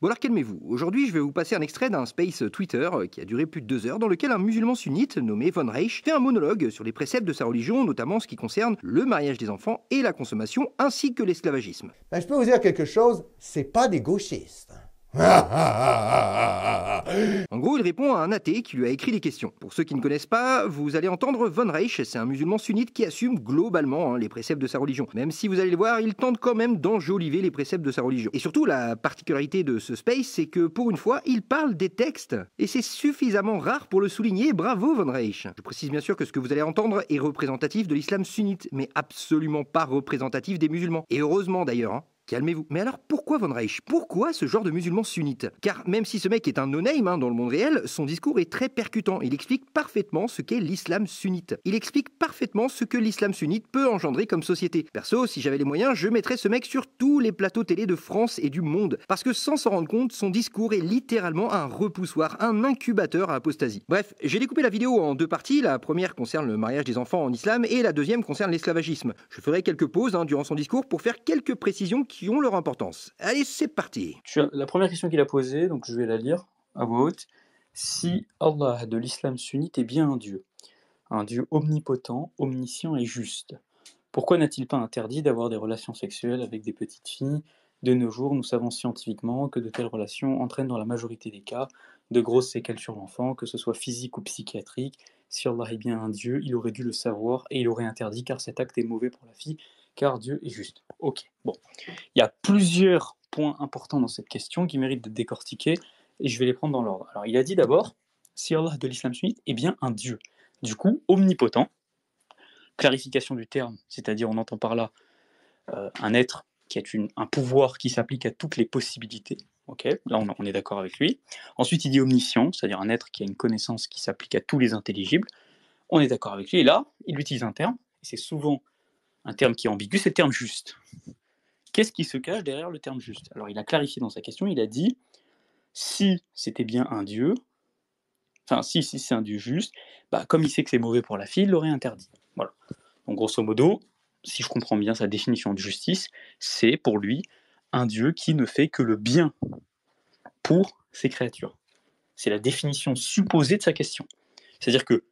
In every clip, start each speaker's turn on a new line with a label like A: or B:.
A: Bon alors calmez-vous. Aujourd'hui, je vais vous passer un extrait d'un space Twitter euh, qui a duré plus de deux heures, dans lequel un musulman sunnite nommé Von Reich fait un monologue sur les préceptes de sa religion, notamment ce qui concerne le mariage des enfants et la consommation, ainsi que l'esclavagisme. Ben, je peux vous dire quelque chose, c'est pas des gauchistes. en gros, il répond à un athée qui lui a écrit des questions. Pour ceux qui ne connaissent pas, vous allez entendre Von Reich, c'est un musulman sunnite qui assume globalement hein, les préceptes de sa religion. Même si vous allez le voir, il tente quand même d'enjoliver les préceptes de sa religion. Et surtout, la particularité de ce space, c'est que pour une fois, il parle des textes. Et c'est suffisamment rare pour le souligner, bravo Von Reich. Je précise bien sûr que ce que vous allez entendre est représentatif de l'islam sunnite, mais absolument pas représentatif des musulmans. Et heureusement d'ailleurs. Hein, Calmez-vous. Mais alors pourquoi Von Reich Pourquoi ce genre de musulman sunnite Car même si ce mec est un no-name hein, dans le monde réel, son discours est très percutant. Il explique parfaitement ce qu'est l'islam sunnite. Il explique parfaitement ce que l'islam sunnite peut engendrer comme société. Perso, si j'avais les moyens, je mettrais ce mec sur tous les plateaux télé de France et du monde. Parce que sans s'en rendre compte, son discours est littéralement un repoussoir, un incubateur à apostasie. Bref, j'ai découpé la vidéo en deux parties. La première concerne le mariage des enfants en islam et la deuxième concerne l'esclavagisme. Je ferai quelques pauses hein, durant son discours pour faire quelques précisions qui qui ont leur importance. Allez, c'est parti. La première question qu'il a posée, donc je vais la lire
B: à voix haute. Si Allah de l'islam sunnite est bien un Dieu, un Dieu omnipotent, omniscient et juste, pourquoi n'a-t-il pas interdit d'avoir des relations sexuelles avec des petites filles De nos jours, nous savons scientifiquement que de telles relations entraînent dans la majorité des cas de grosses séquelles sur l'enfant, que ce soit physique ou psychiatrique. Si Allah est bien un Dieu, il aurait dû le savoir et il aurait interdit car cet acte est mauvais pour la fille car Dieu est juste. Ok, bon. Il y a plusieurs points importants dans cette question qui méritent d'être décortiqués, et je vais les prendre dans l'ordre. Alors, il a dit d'abord, si Allah de l'islam sunnite est eh bien un Dieu, du coup, omnipotent, clarification du terme, c'est-à-dire on entend par là euh, un être qui est une, un pouvoir qui s'applique à toutes les possibilités. Ok, là on, est d'accord avec lui. Ensuite, il dit omniscient, c'est-à-dire un être qui a une connaissance qui s'applique à tous les intelligibles. On est d'accord avec lui. Et là, il utilise un terme, et c'est souvent un terme qui est ambigu, c'est le terme juste. Qu'est-ce qui se cache derrière le terme juste Alors il a clarifié dans sa question, il a dit, si c'était bien un dieu, enfin si, si c'est un dieu juste, bah, comme il sait que c'est mauvais pour la fille, il l'aurait interdit. Voilà. Donc grosso modo, si je comprends bien sa définition de justice, c'est pour lui un dieu qui ne fait que le bien pour ses créatures. C'est la définition supposée de sa question. C'est-à-dire que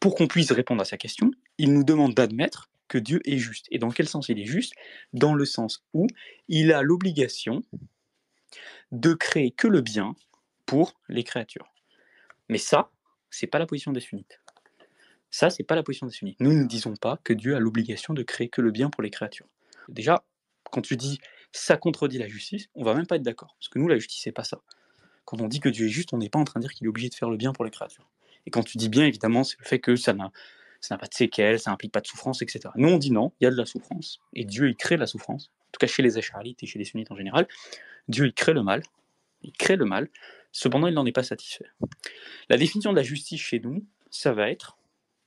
B: pour qu'on puisse répondre à sa question, il nous demande d'admettre que Dieu est juste. Et dans quel sens il est juste Dans le sens où il a l'obligation de créer que le bien pour les créatures. Mais ça, c'est pas la position des sunnites. Ça, c'est pas la position des sunnites. Nous ne disons pas que Dieu a l'obligation de créer que le bien pour les créatures. Déjà, quand tu dis ça contredit la justice, on va même pas être d'accord. Parce que nous, la justice, c'est pas ça. Quand on dit que Dieu est juste, on n'est pas en train de dire qu'il est obligé de faire le bien pour les créatures. Et quand tu dis bien, évidemment, c'est le fait que ça n'a ça n'a pas de séquelles, ça n'implique pas de souffrance, etc. Nous, on dit non, il y a de la souffrance. Et Dieu, il crée la souffrance. En tout cas, chez les Acharlites et chez les Sunnites en général, Dieu, il crée le mal. Il crée le mal. Cependant, il n'en est pas satisfait. La définition de la justice chez nous, ça va être,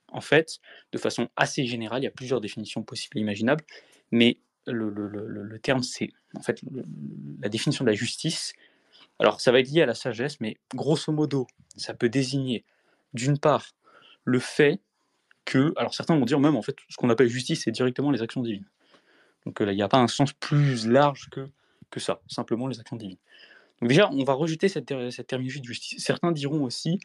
B: en fait, de façon assez générale, il y a plusieurs définitions possibles et imaginables, mais le, le terme, c'est, en fait, la définition de la justice. Alors, ça va être lié à la sagesse, mais grosso modo, ça peut désigner, d'une part, le fait alors certains vont dire même en fait, ce qu'on appelle justice, c'est directement les actions divines. Donc euh, là, il n'y a pas un sens plus large que, que ça, simplement les actions divines. Donc déjà, on va rejeter cette, euh, cette terminologie de justice. Certains diront aussi,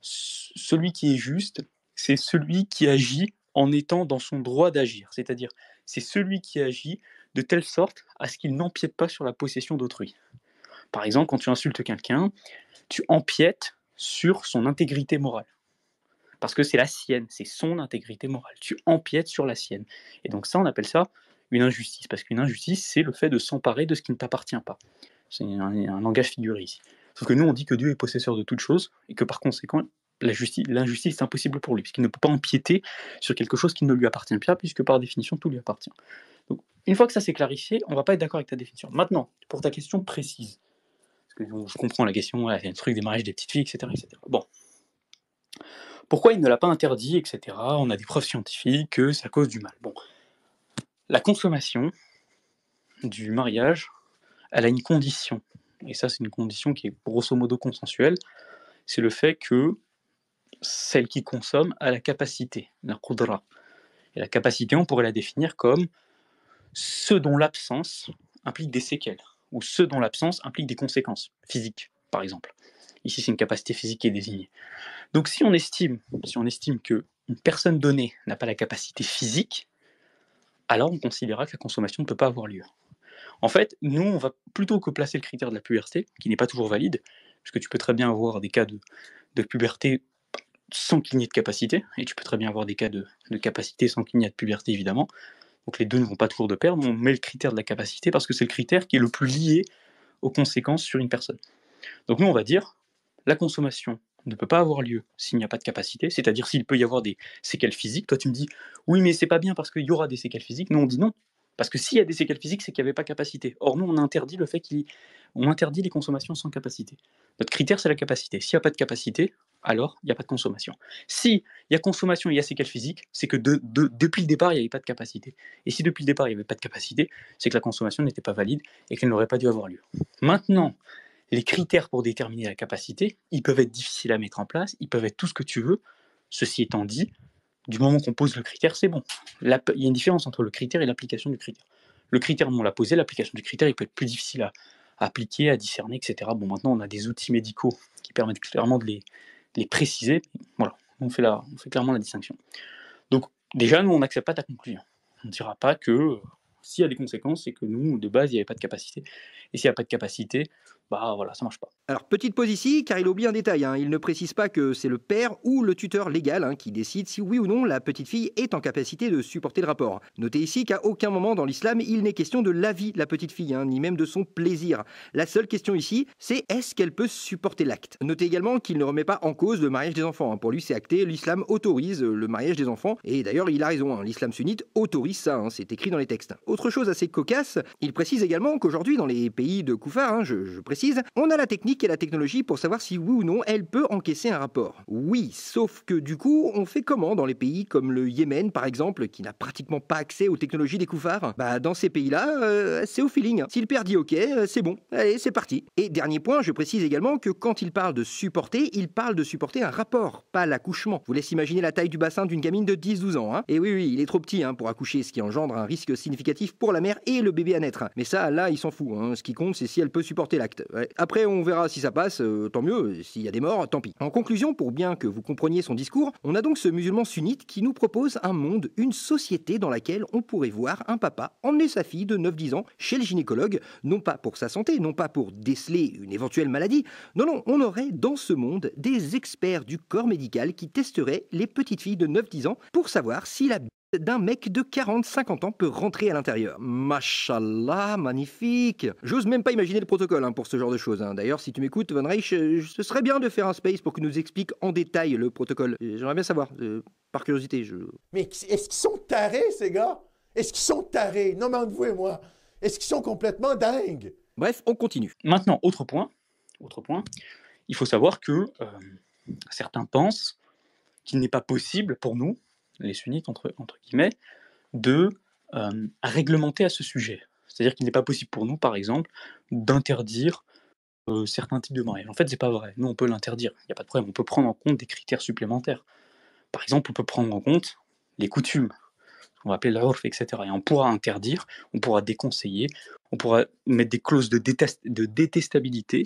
B: celui qui est juste, c'est celui qui agit en étant dans son droit d'agir. C'est-à-dire, c'est celui qui agit de telle sorte à ce qu'il n'empiète pas sur la possession d'autrui. Par exemple, quand tu insultes quelqu'un, tu empiètes sur son intégrité morale parce que c'est la sienne, c'est son intégrité morale. Tu empiètes sur la sienne. Et donc ça, on appelle ça une injustice, parce qu'une injustice, c'est le fait de s'emparer de ce qui ne t'appartient pas. C'est un, langage figuré ici. Sauf que nous, on dit que Dieu est possesseur de toutes chose, et que par conséquent, l'injustice est impossible pour lui, puisqu'il ne peut pas empiéter sur quelque chose qui ne lui appartient pas, puisque par définition, tout lui appartient. Donc, une fois que ça s'est clarifié, on va pas être d'accord avec ta définition. Maintenant, pour ta question précise, parce que je comprends la question, ouais, il un truc des mariages des petites filles, etc. etc. Bon, pourquoi il ne l'a pas interdit, etc. On a des preuves scientifiques que ça cause du mal. Bon. La consommation du mariage, elle a une condition. Et ça, c'est une condition qui est grosso modo consensuelle. C'est le fait que celle qui consomme a la capacité, la kudra. Et la capacité, on pourrait la définir comme ce dont l'absence implique des séquelles, ou ce dont l'absence implique des conséquences physiques, par exemple. Ici, c'est une capacité physique qui est désignée. Donc, si on estime, si on estime que une personne donnée n'a pas la capacité physique, alors on considérera que la consommation ne peut pas avoir lieu. En fait, nous, on va plutôt que placer le critère de la puberté, qui n'est pas toujours valide, puisque tu peux très bien avoir des cas de, puberté sans qu'il n'y ait de capacité, et tu peux très bien avoir des cas de, capacité sans qu'il n'y ait de puberté, évidemment. Donc les deux ne vont pas toujours de pair, on met le critère de la capacité parce que c'est le critère qui est le plus lié aux conséquences sur une personne. Donc nous, on va dire, la consommation ne peut pas avoir lieu s'il n'y a pas de capacité, c'est-à-dire s'il peut y avoir des séquelles physiques. Toi, tu me dis, oui, mais c'est pas bien parce qu'il y aura des séquelles physiques. Nous, on dit non. Parce que s'il y a des séquelles physiques, c'est qu'il n'y avait pas capacité. Or, nous, on interdit le fait interdit les consommations sans capacité. Notre critère, c'est la capacité. S'il n'y a pas de capacité, alors il n'y a pas de consommation. S'il y a consommation et il y a séquelles physiques, c'est que depuis le départ, il n'y avait pas de capacité. Et si depuis le départ, il n'y avait pas de capacité, c'est que la consommation n'était pas valide et qu'elle n'aurait pas dû avoir lieu. Maintenant, les critères pour déterminer la capacité, ils peuvent être difficiles à mettre en place, ils peuvent être tout ce que tu veux. Ceci étant dit, du moment qu'on pose le critère, c'est bon. il y a une différence entre le critère et l'application du critère. Le critère, on l'a posé, l'application du critère, il peut être plus difficile à, appliquer, à discerner, etc. Bon, maintenant, on a des outils médicaux qui permettent clairement de les, préciser. Voilà, on fait, là, on fait clairement la distinction. Donc, déjà, nous, on n'accepte pas ta conclusion. On ne dira pas que euh, s'il y a des conséquences, c'est que nous, de base, il n'y avait pas de capacité. Et s'il n'y a pas de capacité, bah voilà, ça marche pas.
A: Alors, petite pause ici, car il oublie un détail. Hein. Il ne précise pas que c'est le père ou le tuteur légal hein, qui décide si oui ou non la petite fille est en capacité de supporter le rapport. Notez ici qu'à aucun moment dans l'islam, il n'est question de l'avis de la petite fille, hein, ni même de son plaisir. La seule question ici, c'est est-ce qu'elle peut supporter l'acte Notez également qu'il ne remet pas en cause le mariage des enfants. Pour lui, c'est acté, l'islam autorise euh, le mariage des enfants. Et d'ailleurs, il a raison, l'islam sunnite autorise ça, c'est écrit dans les textes. Autre chose assez cocasse, il précise également qu'aujourd'hui, dans les pays de Koufa, je précise on a la technique et la technologie pour savoir si oui ou non elle peut encaisser un rapport. Oui, sauf que du coup, on fait comment dans les pays comme le Yémen par exemple, qui n'a pratiquement pas accès aux technologies des couffards Bah dans ces pays-là, euh, c'est au feeling. Si le père dit ok, euh, c'est bon, allez c'est parti. Et dernier point, je précise également que quand il parle de supporter, il parle de supporter un rapport, pas l'accouchement. Vous laissez imaginer la taille du bassin d'une gamine de 10-12 ans. Hein. et oui, oui, il est trop petit hein, pour accoucher, ce qui engendre un risque significatif pour la mère et le bébé à naître. Mais ça, là, il s'en fout. Hein. Ce qui compte, c'est si elle peut supporter l'acte. Après, on verra si ça passe, euh, tant mieux. S'il y a des morts, tant pis. En conclusion, pour bien que vous compreniez son discours, on a donc ce musulman sunnite qui nous propose un monde, une société dans laquelle on pourrait voir un papa emmener sa fille de 9-10 ans chez le gynécologue, non pas pour sa santé, non pas pour déceler une éventuelle maladie. Non, non, on aurait dans ce monde des experts du corps médical qui testeraient les petites filles de 9-10 ans pour savoir si la d'un mec de 40-50 ans peut rentrer à l'intérieur. Machallah, magnifique J'ose même pas imaginer le protocole hein, pour ce genre de choses. Hein. D'ailleurs, si tu m'écoutes, Van Reich, euh, ce serait bien de faire un space pour que nous explique en détail le protocole. J'aimerais bien savoir, euh, par curiosité. Mais est-ce qu'ils sont tarés, ces gars Est-ce qu'ils sont tarés Non, mais vous et moi, est-ce qu'ils sont complètement dingues Bref, on continue.
B: Maintenant, autre point.
A: Autre point. Il faut
B: savoir que euh, certains pensent qu'il n'est pas possible pour nous les sunnites entre, guillemets, de euh, réglementer à ce sujet. C'est-à-dire qu'il n'est pas possible pour nous, par exemple, d'interdire euh, certains types de mariage. En fait, n'est pas vrai. Nous, on peut l'interdire. Il n'y a pas de problème. On peut prendre en compte des critères supplémentaires. Par exemple, on peut prendre en compte les coutumes, on va appeler l'urf, etc. Et on pourra interdire, on pourra déconseiller, on pourra mettre des clauses de, de détestabilité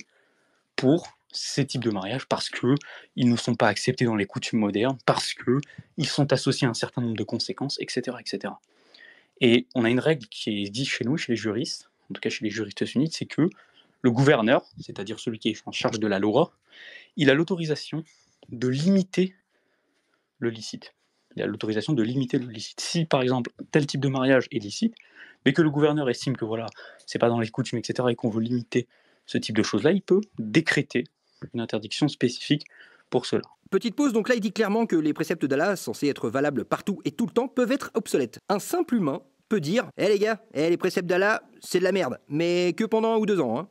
B: pour ces types de mariages parce qu'ils ne sont pas acceptés dans les coutumes modernes, parce qu'ils sont associés à un certain nombre de conséquences, etc., etc. Et on a une règle qui est dite chez nous, chez les juristes, en tout cas chez les juristes sunnites, c'est que le gouverneur, c'est-à-dire celui qui est en charge de la loi, il a l'autorisation de limiter le licite. Il a l'autorisation de limiter le licite. Si, par exemple, tel type de mariage est licite, mais que le gouverneur estime que voilà, c'est pas dans les coutumes, etc., et qu'on veut limiter ce type de choses-là, il peut décréter une
A: interdiction spécifique pour cela. Petite pause, donc là il dit clairement que les préceptes d'Allah, censés être valables partout et tout le temps, peuvent être obsolètes. Un simple humain peut dire Eh les gars, eh, les préceptes d'Allah, c'est de la merde, mais que pendant un ou deux ans. Hein.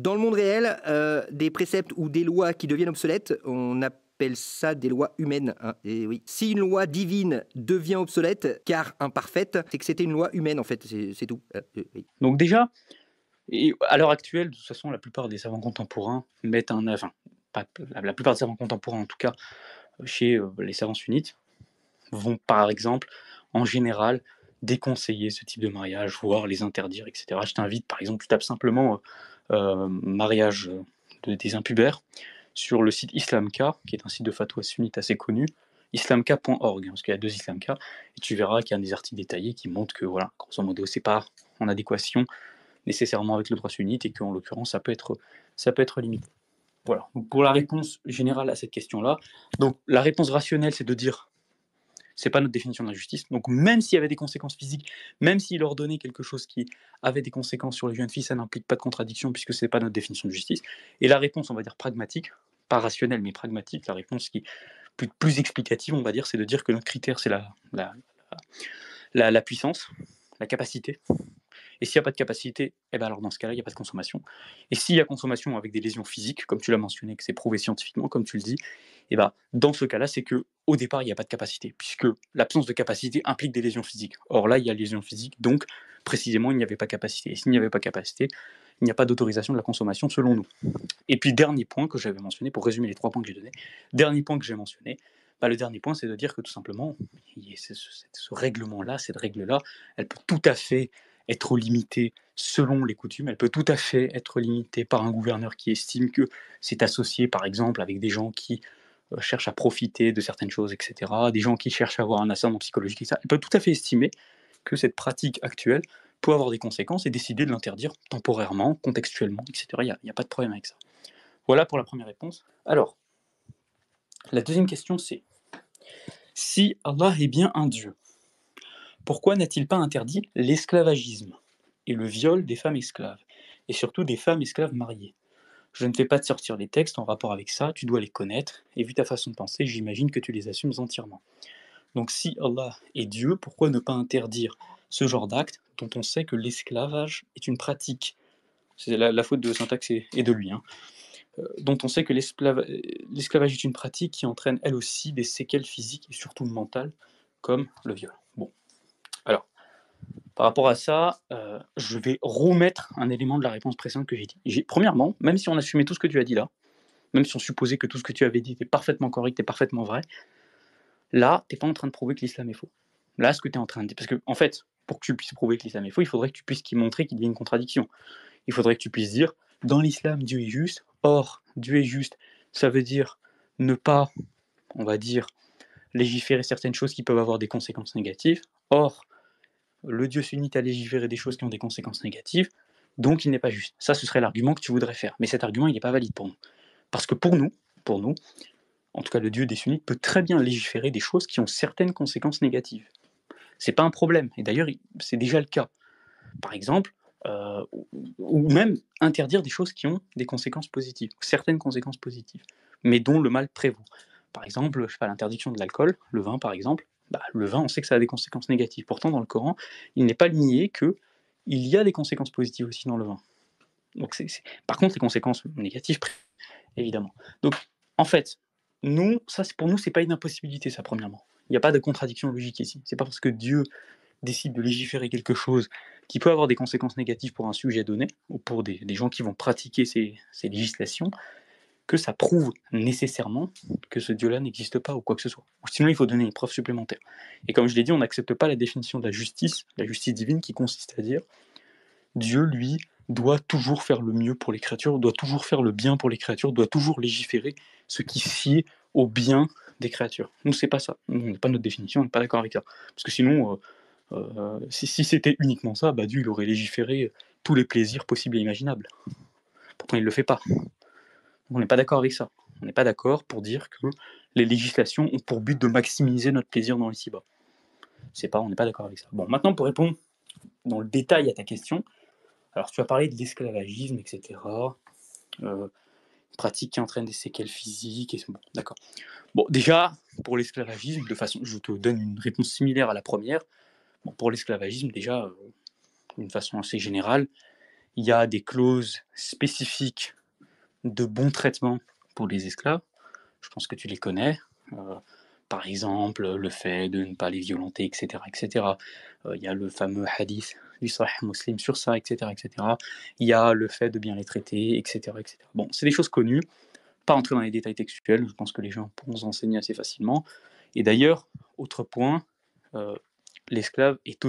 A: Dans le monde réel, euh, des préceptes ou des lois qui deviennent obsolètes, on appelle ça des lois humaines. Hein. Et oui. Si une loi divine devient obsolète, car imparfaite, c'est que c'était une loi humaine en fait, c'est tout. Euh, euh, donc déjà, et à l'heure actuelle, de toute façon, la plupart des savants contemporains mettent un enfin,
B: la plupart des savants contemporains en tout cas, chez euh, les savants sunnites, vont par exemple, en général, déconseiller ce type de mariage, voire les interdire, etc. Je t'invite, par exemple, tu tapes simplement euh, euh, mariage des impubères sur le site Islamka, qui est un site de fatwa sunnite assez connu, islamka.org, hein, parce qu'il y a deux Islamka, et tu verras qu'il y a des articles détaillés qui montrent que, voilà, grosso modo, c'est pas en adéquation nécessairement avec le droit sunnite et qu'en l'occurrence, ça peut être, ça peut être limité. Voilà. pour la réponse générale à cette question-là, donc la réponse rationnelle, c'est de dire c'est pas notre définition de la justice. Donc même s'il y avait des conséquences physiques, même s'il ordonnait quelque chose qui avait des conséquences sur les jeunes filles, ça n'implique pas de contradiction puisque c'est pas notre définition de justice. Et la réponse, on va dire pragmatique, pas rationnelle mais pragmatique, la réponse qui plus, plus explicative, on va dire, c'est de dire que notre critère, c'est la, la, la puissance, la capacité. Et s'il n'y a pas de capacité, eh ben alors dans ce cas-là, il n'y a pas de consommation. Et s'il y a consommation avec des lésions physiques, comme tu l'as mentionné, que c'est prouvé scientifiquement, comme tu le dis, eh ben dans ce cas-là, c'est que au départ, il n'y a pas de capacité, puisque l'absence de capacité implique des lésions physiques. Or là, il y a lésions physiques, donc précisément, il n'y avait pas de capacité. Et s'il n'y avait pas capacité, il n'y a pas d'autorisation de la consommation selon nous. Et puis, dernier point que j'avais mentionné, pour résumer les trois points que j'ai donnés, dernier point que j'ai mentionné, bah, le dernier point, c'est de dire que tout simplement, ce, règlement-là, cette règle-là, elle peut tout à fait être limitée selon les coutumes, elle peut tout à fait être limitée par un gouverneur qui estime que c'est associé, par exemple, avec des gens qui euh, cherchent à profiter de certaines choses, etc., des gens qui cherchent à avoir un ascendant psychologique, etc. Elle peut tout à fait estimer que cette pratique actuelle peut avoir des conséquences et décider de l'interdire temporairement, contextuellement, etc. Il n'y a, pas de problème avec ça. Voilà pour la première réponse. Alors, la deuxième question, c'est si Allah est bien un Dieu, pourquoi n'a-t-il pas interdit l'esclavagisme et le viol des femmes esclaves, et surtout des femmes esclaves mariées Je ne fais pas de sortir les textes en rapport avec ça, tu dois les connaître, et vu ta façon de penser, j'imagine que tu les assumes entièrement. Donc si Allah est Dieu, pourquoi ne pas interdire ce genre d'acte dont on sait que l'esclavage est une pratique C'est la, faute de Syntaxe et, de lui. Hein. Euh, dont on sait que l'esclavage est une pratique qui entraîne elle aussi des séquelles physiques et surtout mentales, comme le viol. Bon. Alors, par rapport à ça, euh, je vais remettre un élément de la réponse précédente que j'ai dit. Premièrement, même si on assumait tout ce que tu as dit là, même si on supposait que tout ce que tu avais dit était parfaitement correct et parfaitement vrai, là, tu n'es pas en train de prouver que l'islam est faux. Là, ce que tu es en train de dire, parce que, en fait, pour que tu puisses prouver que l'islam est faux, il faudrait que tu puisses montrer qu'il y a une contradiction. Il faudrait que tu puisses dire, dans l'islam, Dieu est juste, Or, Dieu est juste, ça veut dire ne pas, on va dire, légiférer certaines choses qui peuvent avoir des conséquences négatives. Or, le Dieu s'unit à légiférer des choses qui ont des conséquences négatives, donc il n'est pas juste. Ça, ce serait l'argument que tu voudrais faire. Mais cet argument, il n'est pas valide pour nous. Parce que pour nous, pour nous, en tout cas le Dieu des sunnites peut très bien légiférer des choses qui ont certaines conséquences négatives. Ce n'est pas un problème, et d'ailleurs c'est déjà le cas. Par exemple, euh, ou même interdire des choses qui ont des conséquences positives, certaines conséquences positives, mais dont le mal prévaut. Par exemple, je sais pas, l'interdiction de l'alcool, le vin par exemple, bah, le vin, on sait que ça a des conséquences négatives. Pourtant, dans le Coran, il n'est pas nié que il y a des conséquences positives aussi dans le vin. Donc, c'est, Par contre, les conséquences négatives, évidemment. Donc, en fait, nous, ça, c'est, pour nous, c'est pas une impossibilité, ça, premièrement. Il n'y a pas de contradiction logique ici. C'est pas parce que Dieu décide de légiférer quelque chose qui peut avoir des conséquences négatives pour un sujet donné, ou pour des, gens qui vont pratiquer ces, législations, que ça prouve nécessairement que ce Dieu-là n'existe pas ou quoi que ce soit. Sinon, il faut donner une preuve supplémentaire. Et comme je l'ai dit, on n'accepte pas la définition de la justice, la justice divine, qui consiste à dire Dieu, lui, doit toujours faire le mieux pour les créatures, doit toujours faire le bien pour les créatures, doit toujours légiférer ce qui sied au bien des créatures. Nous, c'est pas ça. Nous, on n'est pas notre définition, on n'est pas d'accord avec ça. Parce que sinon, euh, euh, si, c'était uniquement ça, bah, il aurait légiféré euh, tous les plaisirs possibles et imaginables. Pourtant, il ne le fait pas. On n'est pas d'accord avec ça. On n'est pas d'accord pour dire que les législations ont pour but de maximiser notre plaisir dans l'ici-bas. C'est pas, on n'est pas d'accord avec ça. Bon, maintenant, pour répondre dans le détail à ta question, alors tu as parlé de l'esclavagisme, etc. Euh, pratique qui entraîne des séquelles physiques. Et... d'accord. Bon, déjà, pour l'esclavagisme, de façon, je te donne une réponse similaire à la première pour l'esclavagisme, déjà, euh, d'une façon assez générale, il y a des clauses spécifiques de bon traitement pour les esclaves. Je pense que tu les connais. Euh, par exemple, le fait de ne pas les violenter, etc. etc. Euh, il y a le fameux hadith du Sahih Muslim sur ça, etc., etc. Il y a le fait de bien les traiter, etc., Bon, c'est des choses connues. Pas entrer dans les détails textuels, je pense que les gens pourront enseigner assez facilement. Et d'ailleurs, autre point, l'esclave est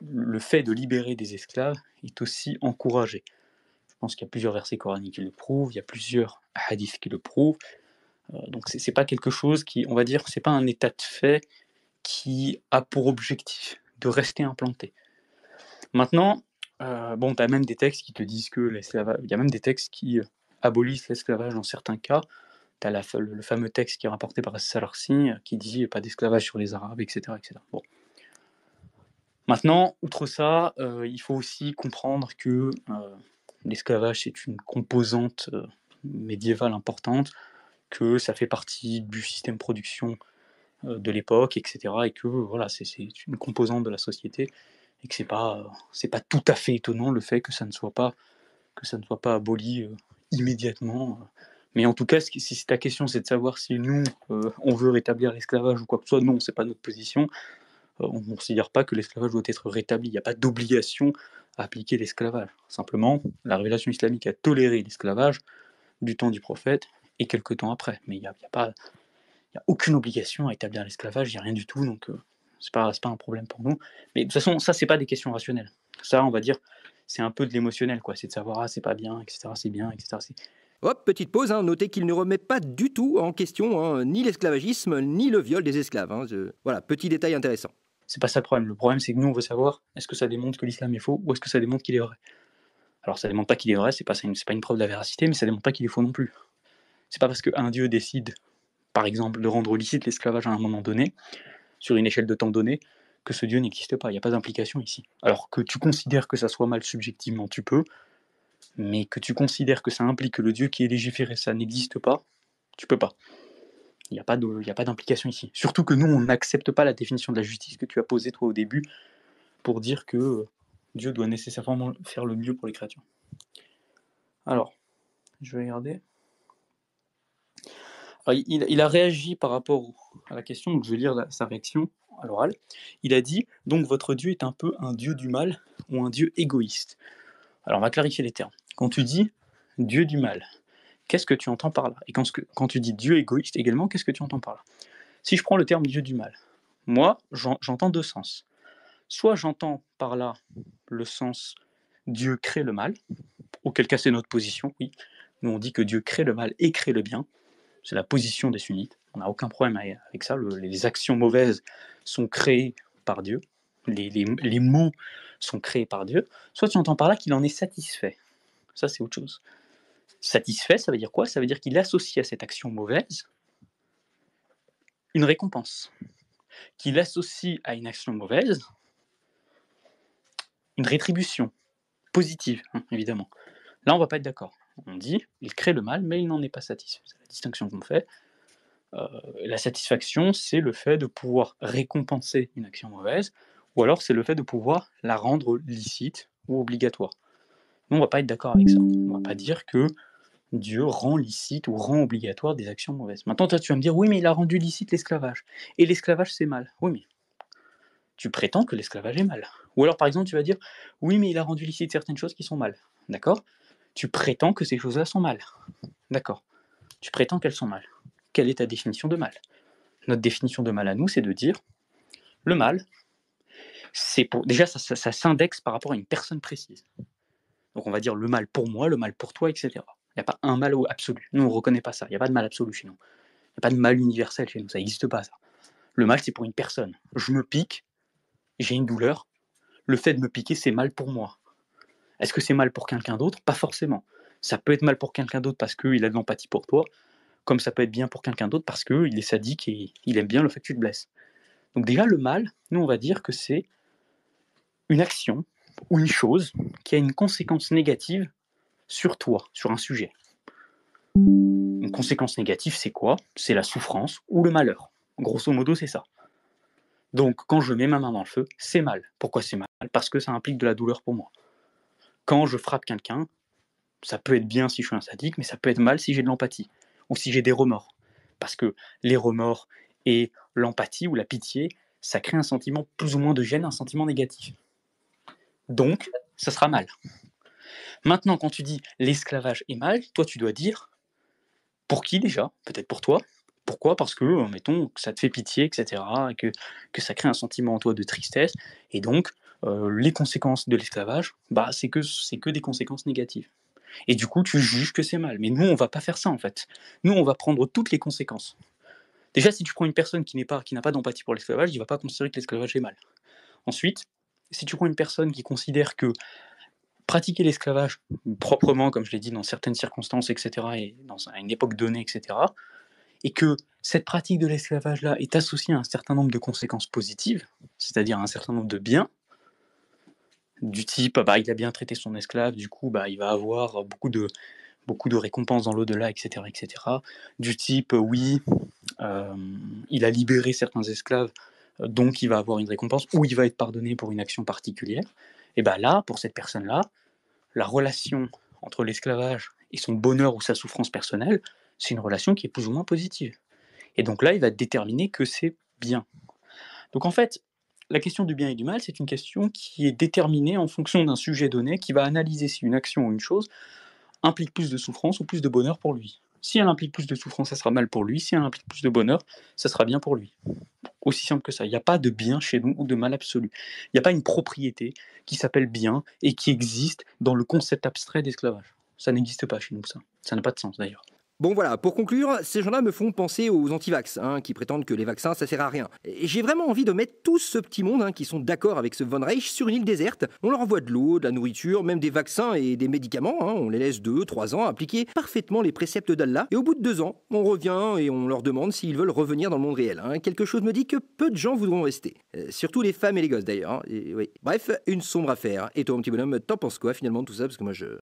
B: le, fait de libérer des esclaves est aussi encouragé. Je pense qu'il y a plusieurs versets coraniques qui le prouvent, il y a plusieurs hadiths qui le prouvent. Euh, donc c'est, pas quelque chose qui, on va dire, c'est pas un état de fait qui a pour objectif de rester implanté. Maintenant, euh, bon, tu as même des textes qui te disent que l'esclavage, il y a même des textes qui euh, abolissent l'esclavage dans certains cas tu as le fameux texte qui est rapporté par Salarsi euh, qui dit euh, pas d'esclavage sur les Arabes, etc. etc. Maintenant, outre ça, euh, il faut aussi comprendre que l'esclavage est une composante médiévale importante, que ça fait partie du système production de l'époque, etc. Et que voilà, c'est une composante de la société et que c'est pas c'est pas tout à fait étonnant le fait que ça ne soit pas que ça ne soit pas aboli immédiatement mais en tout cas, si ta question c'est de savoir si nous, euh, on veut rétablir l'esclavage ou quoi que ce soit, non, c'est pas notre position. Euh, on ne considère pas que l'esclavage doit être rétabli. Il n'y a pas d'obligation à appliquer l'esclavage. Simplement, la révélation islamique a toléré l'esclavage du temps du prophète et quelques temps après. Mais il n'y a, a aucune obligation à établir l'esclavage, il n'y a rien du tout. Donc, euh, ce n'est pas, pas un problème pour nous. Mais de toute façon, ça, c'est pas des questions rationnelles. Ça, on va dire,
A: c'est un peu de l'émotionnel, quoi. C'est de savoir, ah, c'est pas bien, etc., c'est bien, etc. Hop, petite pause, hein. notez qu'il ne remet pas du tout en question hein, ni l'esclavagisme, ni le viol des esclaves. Hein. Voilà, petit détail intéressant. C'est pas ça le problème. Le problème, c'est que nous, on veut savoir est-ce que ça démontre que l'islam est faux ou est-ce que ça démontre
B: qu'il est vrai. Alors, ça démontre pas qu'il est vrai, c'est pas, une, pas une preuve de la véracité, mais ça démontre pas qu'il est faux non plus. C'est pas parce qu'un dieu décide, par exemple, de rendre licite l'esclavage à un moment donné, sur une échelle de temps donnée, que ce dieu n'existe pas. Il n'y a pas d'implication ici. Alors que tu considères que ça soit mal subjectivement, tu peux mais que tu considères que ça implique que le Dieu qui est légiféré, ça n'existe pas, tu peux pas. Il n'y a pas d'implication ici. Surtout que nous, on n'accepte pas la définition de la justice que tu as posée toi au début pour dire que Dieu doit nécessairement faire le mieux pour les créatures. Alors, je vais regarder. il, a réagi par rapport à la question, donc je vais lire sa réaction à l'oral. Il a dit Donc votre Dieu est un peu un Dieu du mal ou un Dieu égoïste. Alors on va clarifier les termes. Quand tu dis Dieu du mal, qu'est-ce que tu entends par là Et quand, tu dis Dieu égoïste également, qu'est-ce que tu entends par là Si je prends le terme Dieu du mal, moi j'entends deux sens. Soit j'entends par là le sens Dieu crée le mal, auquel cas c'est notre position, oui. Nous on dit que Dieu crée le mal et crée le bien. C'est la position des sunnites. On n'a aucun problème avec ça. les actions mauvaises sont créées par Dieu les, mots sont créés par Dieu, soit tu entends par là qu'il en est satisfait. Ça, c'est autre chose. Satisfait, ça veut dire quoi Ça veut dire qu'il associe à cette action mauvaise une récompense. Qu'il associe à une action mauvaise une rétribution positive, hein, évidemment. Là, on va pas être d'accord. On dit, il crée le mal, mais il n'en est pas satisfait. C'est la distinction qu'on fait. Euh, la satisfaction, c'est le fait de pouvoir récompenser une action mauvaise ou alors c'est le fait de pouvoir la rendre licite ou obligatoire. Nous, on ne va pas être d'accord avec ça. On ne va pas dire que Dieu rend licite ou rend obligatoire des actions mauvaises. Maintenant, tu vas me dire, oui, mais il a rendu licite l'esclavage. Et l'esclavage, c'est mal. Oui, mais tu prétends que l'esclavage est mal. Ou alors, par exemple, tu vas dire, oui, mais il a rendu licite certaines choses qui sont mal. D'accord Tu prétends que ces choses-là sont mal. D'accord. Tu prétends qu'elles sont mal. Quelle est ta définition de mal Notre définition de mal à nous, c'est de dire, le mal, c'est déjà ça, ça, s'indexe par rapport à une personne précise. Donc on va dire le mal pour moi, le mal pour toi, etc. Il n'y a pas un mal absolu. Nous, on ne reconnaît pas ça. Il n'y a pas de mal absolu chez nous. Il n'y a pas de mal universel chez nous. Ça n'existe pas, ça. Le mal, c'est pour une personne. Je me pique, j'ai une douleur. Le fait de me piquer, c'est mal pour moi. Est-ce que c'est mal pour quelqu'un d'autre Pas forcément. Ça peut être mal pour quelqu'un d'autre parce qu'il a de l'empathie pour toi, comme ça peut être bien pour quelqu'un d'autre parce qu'il est sadique et il aime bien le fait que tu te blesses. Donc déjà, le mal, nous, on va dire que c'est une action ou une chose qui a une conséquence négative sur toi, sur un sujet. Une conséquence négative, c'est quoi C'est la souffrance ou le malheur. Grosso modo, c'est ça. Donc, quand je mets ma main dans le feu, c'est mal. Pourquoi c'est mal Parce que ça implique de la douleur pour moi. Quand je frappe quelqu'un, ça peut être bien si je suis un sadique, mais ça peut être mal si j'ai de l'empathie ou si j'ai des remords. Parce que les remords et l'empathie ou la pitié, ça crée un sentiment plus ou moins de gêne, un sentiment négatif. Donc, ça sera mal. Maintenant, quand tu dis l'esclavage est mal, toi, tu dois dire pour qui déjà Peut-être pour toi. Pourquoi Parce que, mettons, ça te fait pitié, etc., et que, ça crée un sentiment en toi de tristesse. Et donc, euh, les conséquences de l'esclavage, bah, c'est que, c'est que des conséquences négatives. Et du coup, tu juges que c'est mal. Mais nous, on va pas faire ça, en fait. Nous, on va prendre toutes les conséquences. Déjà, si tu prends une personne qui n'est pas, qui pas d'empathie pour l'esclavage, il va pas considérer que l'esclavage est mal. Ensuite, si tu prends une personne qui considère que pratiquer l'esclavage proprement, comme je l'ai dit, dans certaines circonstances, etc., et dans, à une époque donnée, etc., et que cette pratique de l'esclavage-là est associée à un certain nombre de conséquences positives, c'est-à-dire à un certain nombre de biens, du type, bah, il a bien traité son esclave, du coup, bah, il va avoir beaucoup de, beaucoup de récompenses dans l'au-delà, etc., etc. Du type, oui, euh, il a libéré certains esclaves, donc il va avoir une récompense ou il va être pardonné pour une action particulière. Et bien là, pour cette personne-là, la relation entre l'esclavage et son bonheur ou sa souffrance personnelle, c'est une relation qui est plus ou moins positive. Et donc là, il va déterminer que c'est bien. Donc en fait, la question du bien et du mal, c'est une question qui est déterminée en fonction d'un sujet donné qui va analyser si une action ou une chose implique plus de souffrance ou plus de bonheur pour lui. Si elle implique plus de souffrance, ça sera mal pour lui. Si elle implique plus de bonheur, ça sera bien pour lui. Aussi simple que ça. Il n'y a pas de bien chez nous ou de mal absolu. Il n'y a pas une propriété qui s'appelle bien et qui existe dans le concept abstrait d'esclavage. Ça n'existe pas chez nous, ça. Ça n'a pas de sens d'ailleurs.
A: Bon voilà, pour conclure, ces gens-là me font penser aux antivax, hein, qui prétendent que les vaccins ça sert à rien. J'ai vraiment envie de mettre tout ce petit monde hein, qui sont d'accord avec ce Von Reich sur une île déserte. On leur envoie de l'eau, de la nourriture, même des vaccins et des médicaments. Hein. On les laisse 2, 3 ans appliquer parfaitement les préceptes d'Allah. Et au bout de 2 ans, on revient et on leur demande s'ils veulent revenir dans le monde réel. Hein. Quelque chose me dit que peu de gens voudront rester. Euh, surtout les femmes et les gosses d'ailleurs. Oui. Bref, une sombre affaire. Et toi mon petit bonhomme, t'en penses quoi finalement tout ça Parce que moi je...